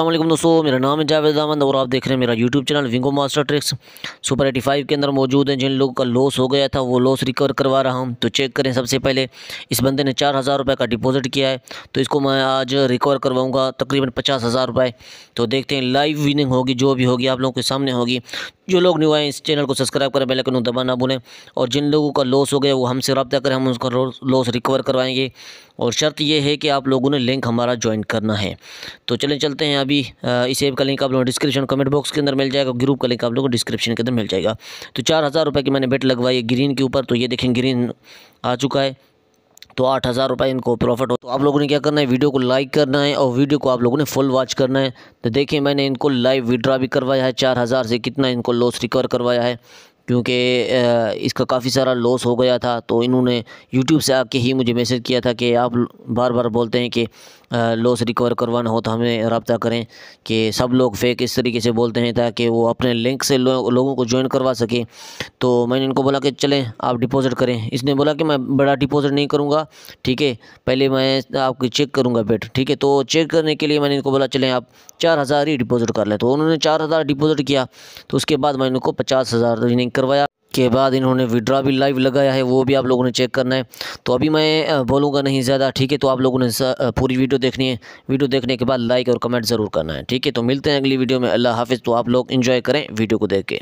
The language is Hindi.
असलम दोस्तों मेरा नाम है जावेद अहमद और आप देख रहे हैं मेरा यूट्यूब चैनल विंगो master tricks super eighty five के अंदर मौजूद हैं जिन लोगों का लॉस हो गया था वो लॉस रिकवर करवा रहा हूं तो चेक करें सबसे पहले इस बंदे ने चार हज़ार रुपये का डिपॉजिट किया है तो इसको मैं आज रिकवर करवाऊँगा तकरीबन पचास हज़ार रुपये तो देखते हैं लाइव विनिंग होगी जो भी होगी आप लोगों के सामने होगी जो लोग न्यू आए इस चैनल को सब्सक्राइब करें बेल दबा ना भूलें और जिन लोगों का लॉस हो गया वो हमसे रब्ता करें हम उसका लॉस रिकवर करवाएँगे और शर्त यह है कि आप लोगों ने लिंक हमारा ज्वाइन करना है तो चलें चलते हैं अभी इस ऐप का लिंक आप लोगों को डिस्क्रिप्शन कमेंट बॉक्स के अंदर मिल जाएगा ग्रुप का लिंक आप लोगों को डिस्क्रिप्शन के अंदर मिल जाएगा तो चार हज़ार रुपये की मैंने बेट लगवाई है ग्रीन के ऊपर तो ये देखें ग्रीन आ चुका है तो आठ हज़ार रुपये इनको प्रॉफिट हो तो आप लोगों ने क्या करना है वीडियो को लाइक करना है और वीडियो को आप लोगों ने फुल वॉच करना है तो देखिए मैंने इनको लाइव विड्रा भी करवाया है चार हज़ार से कितना इनको लॉस रिकवर करवाया है क्योंकि इसका काफ़ी सारा लॉस हो गया था तो इन्होंने यूट्यूब से आके ही मुझे मैसेज किया था कि आप बार बार बोलते हैं कि लॉस रिकवर करवाना हो तो हमें रबता करें कि सब लोग फेक इस तरीके से बोलते हैं ताकि वो अपने लिंक से लो, लोगों को ज्वाइन करवा सके तो मैंने इनको बोला कि चलें आप डिपॉज़िट करें इसने बोला कि मैं बड़ा डिपॉज़िट नहीं करूँगा ठीक है पहले मैं आपकी चेक करूँगा बेट ठीक है तो चेक करने के लिए मैंने इनको बोला चलें आप चार हज़ार ही डिपॉज़िट कर लें तो उन्होंने चार हज़ार डिपॉज़िट किया तो उसके बाद मैंने इनको पचास हज़ार लिंक करवाया के बाद इन्होंने विड्रा भी लाइव लगाया है वो भी आप लोगों ने चेक करना है तो अभी मैं बोलूँगा नहीं ज़्यादा ठीक है तो आप लोगों ने पूरी वीडियो देखनी है वीडियो देखने के बाद लाइक और कमेंट ज़रूर करना है ठीक है तो मिलते हैं अगली वीडियो में अल्लाह हाफिज़ तो आप लोग इन्जॉय करें वीडियो को देख के